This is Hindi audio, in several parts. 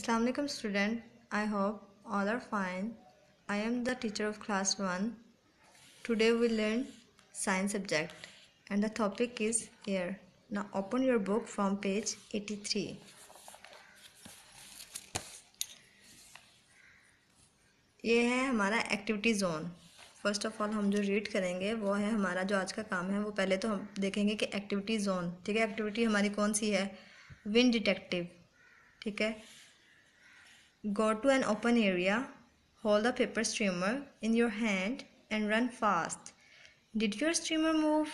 Assalamualaikum student I hope all are fine I am the teacher of class 1 today we learn science subject and the topic is air now open your book from page 83 ये है हमारा activity zone first of all हम जो रीड करेंगे वो है हमारा जो आज का काम है वो पहले तो हम देखेंगे कि एक्टिविटी जोन ठीक है एक्टिविटी हमारी कौन सी है विंड डिटेक्टिव ठीक है Go to an open area, hold a paper streamer in your hand and run fast. Did your streamer move?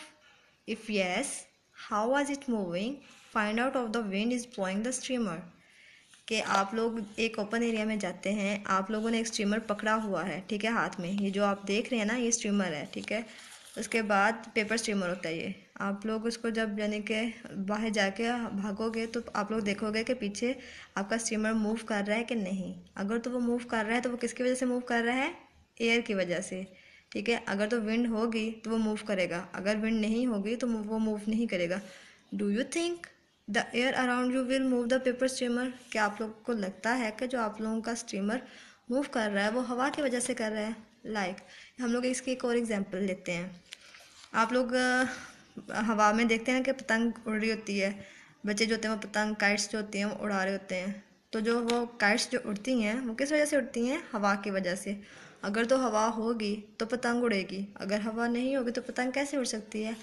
If yes, how was it moving? Find out of the wind is blowing the streamer. के आप लोग एक ओपन एरिया में जाते हैं आप लोगों ने एक स्ट्रीमर पकड़ा हुआ है ठीक है हाथ में ये जो आप देख रहे हैं ना ये स्ट्रीमर है ठीक है उसके बाद पेपर स्ट्रीमर होता है ये आप लोग उसको जब यानी कि बाहर जाके भागोगे तो आप लोग देखोगे कि पीछे आपका स्टीमर मूव कर रहा है कि नहीं अगर तो वो मूव कर रहा है तो वो किसकी वजह से मूव कर रहा है एयर की वजह से ठीक है अगर तो विंड होगी तो वो मूव करेगा अगर विंड नहीं होगी तो वो मूव नहीं करेगा do you think the air around you will move the paper streamer क्या आप लोग को लगता है कि जो आप लोगों का स्ट्रीमर मूव कर रहा है वो हवा की वजह से कर रहा है लाइक like, हम लोग इसकी एक और एग्जाम्पल लेते हैं आप लोग हवा में देखते हैं कि पतंग उड़ रही होती है बच्चे जो होते हैं वो पतंग काइट्स जो होती हैं वो उड़ा रहे होते हैं तो जो वो काइट्स जो उड़ती हैं वो किस वजह से उड़ती हैं हवा की वजह से अगर तो हवा होगी तो पतंग उड़ेगी अगर हवा नहीं होगी तो पतंग कैसे उड़ सकती है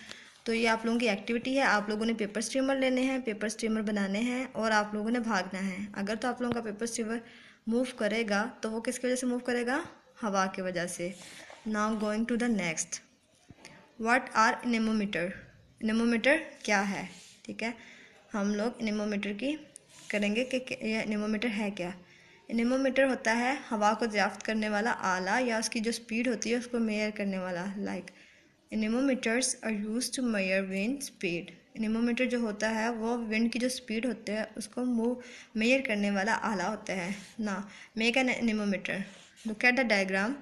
तो ये आप लोगों की एक्टिविटी है आप लोगों ने पेपर स्ट्रीमर लेने हैं पेपर स्ट्रीमर बनाने हैं और आप लोगों ने भागना है अगर तो आप लोगों का पेपर स्ट्रीमर मूव करेगा तो वो किसकी वजह से मूव करेगा हवा की वजह से now going to the next what are anemometer anemometer क्या है ठीक है हम लोग नेमोमीटर की करेंगे कि यह नेमोमीटर है क्या नेमोमीटर होता है हवा को दरियाफ्त करने वाला आला या उसकी जो स्पीड होती है उसको मेयर करने वाला like anemometers are used to measure wind speed anemometer जो होता है वो विंड की जो स्पीड होती है उसको मूव मेयर करने वाला आला होता है ना make an anemometer look at the diagram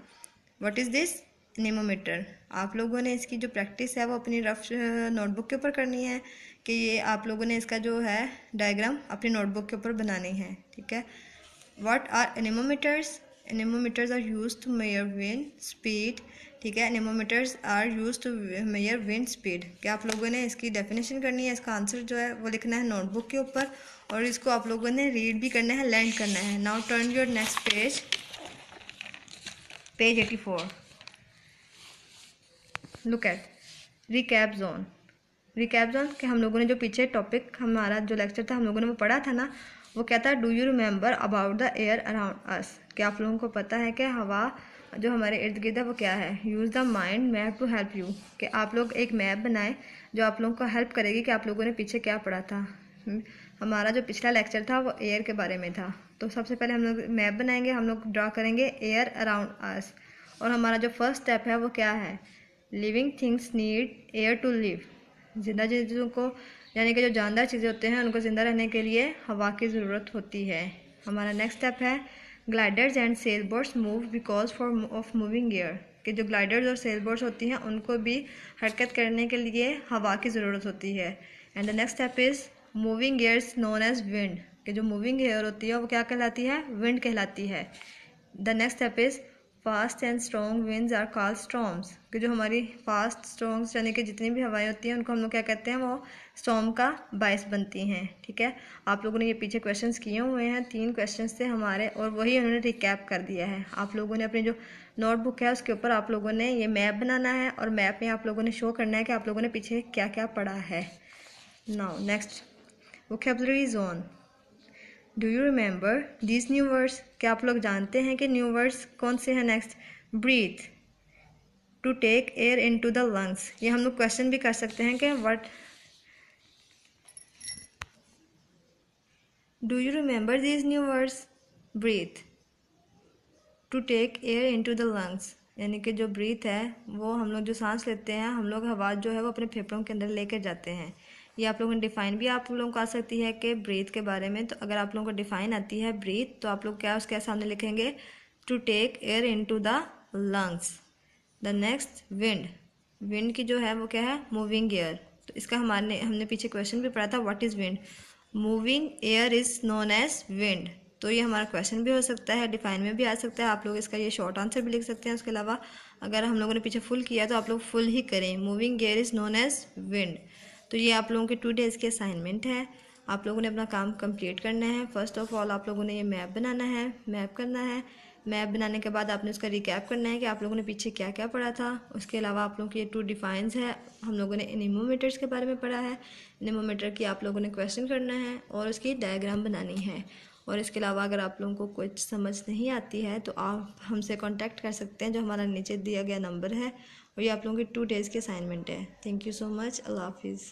what is this anemometer आप लोगों ने इसकी जो प्रैक्टिस है वो अपनी रफ नोटबुक के ऊपर करनी है कि ये आप लोगों ने इसका जो है डायग्राम अपनी नोटबुक के ऊपर बनानी है ठीक है what are anemometers anemometers are used to measure wind speed ठीक है anemometers are used to measure wind speed क्या आप लोगों ने इसकी डेफिनेशन करनी है इसका आंसर जो है वो लिखना है नोटबुक के ऊपर और इसको आप लोगों ने रीड भी करना है लैंड करना है now turn your next page page eighty four look at recap zone recap zone के हम लोगों ने जो पीछे टॉपिक हमारा जो लेक्चर था हम लोगों ने वो पढ़ा था ना वो क्या था do you remember about the air around us क्या आप लोगों को पता है कि हवा जो हमारे इर्द गिर्द है वो क्या है use the mind map to help you कि आप लोग एक मैप बनाएं जो आप लोगों को हेल्प करेगी कि आप लोगों ने पीछे क्या पढ़ा था हमारा जो पिछला लेक्चर था वो एयर के बारे में था तो सबसे पहले हम लोग मैप बनाएंगे हम लोग ड्रा करेंगे एयर अराउंड अस और हमारा जो फर्स्ट स्टेप है वो क्या है living things need air to live जिंदा चीज़ों को यानी कि जो जानदार चीज़ें होते हैं उनको ज़िंदा रहने के लिए हवा की ज़रूरत होती है हमारा नेक्स्ट स्टेप है gliders and sail boards move because for of moving air कि जो ग्लाइडर्स और सेल बोर्ड्स होती हैं उनको भी हरकत करने के लिए हवा की ज़रूरत होती है and the next step is moving airs known as wind कि जो मूविंग एयर होती है वो क्या कहलाती है विंड कहलाती है the next step is fast and strong winds are call storms कि जो हमारी फास्ट स्ट्रॉन्ग्स यानी कि जितनी भी हवाएं होती हैं उनको हम लोग क्या कहते हैं वो स्टॉम का बायस बनती हैं ठीक है आप लोगों ने ये पीछे क्वेश्चंस किए हुए हैं तीन क्वेश्चन थे हमारे और वही उन्होंने रिकैप कर दिया है आप लोगों ने अपनी जो नोटबुक है उसके ऊपर आप लोगों ने ये मैप बनाना है और मैप में आप लोगों ने शो करना है कि आप लोगों ने पीछे क्या क्या पढ़ा है now next vocabulary zone do you remember this new words क्या आप लोग जानते हैं कि न्यू वर्ड्स कौन से हैं next breathe to take air into the lungs ये हम लोग क्वेश्चन भी कर सकते हैं कि what do you remember these new words breathe to take air into the lungs यानी कि जो ब्रीथ है वो हम लोग जो सांस लेते हैं हम लोग हवा जो है वो अपने फेफड़ों के अंदर लेके जाते हैं ये आप लोगों ने डिफ़ाइन भी आप लोगों को आ सकती है कि ब्रीथ के बारे में तो अगर आप लोगों को डिफ़ाइन आती है ब्रीथ तो आप लोग क्या उसके सामने लिखेंगे to take air into the lungs the next wind wind की जो है वो क्या है मूविंग एयर तो इसका हमारे हमने पीछे क्वेश्चन भी पढ़ा था what is wind moving air is known as wind तो ये हमारा क्वेश्चन भी हो सकता है डिफाइन में भी आ सकता है आप लोग इसका ये शॉर्ट आंसर भी लिख सकते हैं उसके अलावा अगर हम लोगों ने पीछे फुल किया तो आप लोग फुल ही करें moving air is known as wind तो ये आप लोगों के टू डेज़ के असाइनमेंट है आप लोगों ने अपना काम कंप्लीट करना है फर्स्ट ऑफ ऑल आप लोगों ने ये मैप बनाना है मैप करना है मैप बनाने के बाद आपने उसका रिकैप करना है कि आप लोगों ने पीछे क्या क्या पढ़ा था उसके अलावा आप लोगों के ये टू डिफाइंस है हम लोगों ने एनिमोमीटर्स के बारे में पढ़ा है एनिमोमीटर की आप लोगों ने क्वेश्चन करना है और उसकी डायग्राम बनानी है और इसके अलावा अगर आप लोगों को कुछ समझ नहीं आती है तो आप हमसे कॉन्टैक्ट कर सकते हैं जो हमारा नीचे दिया गया नंबर है और ये आप लोगों के टू डेज़ की असाइनमेंट है थैंक यू सो मच अल्लाह हाफिज़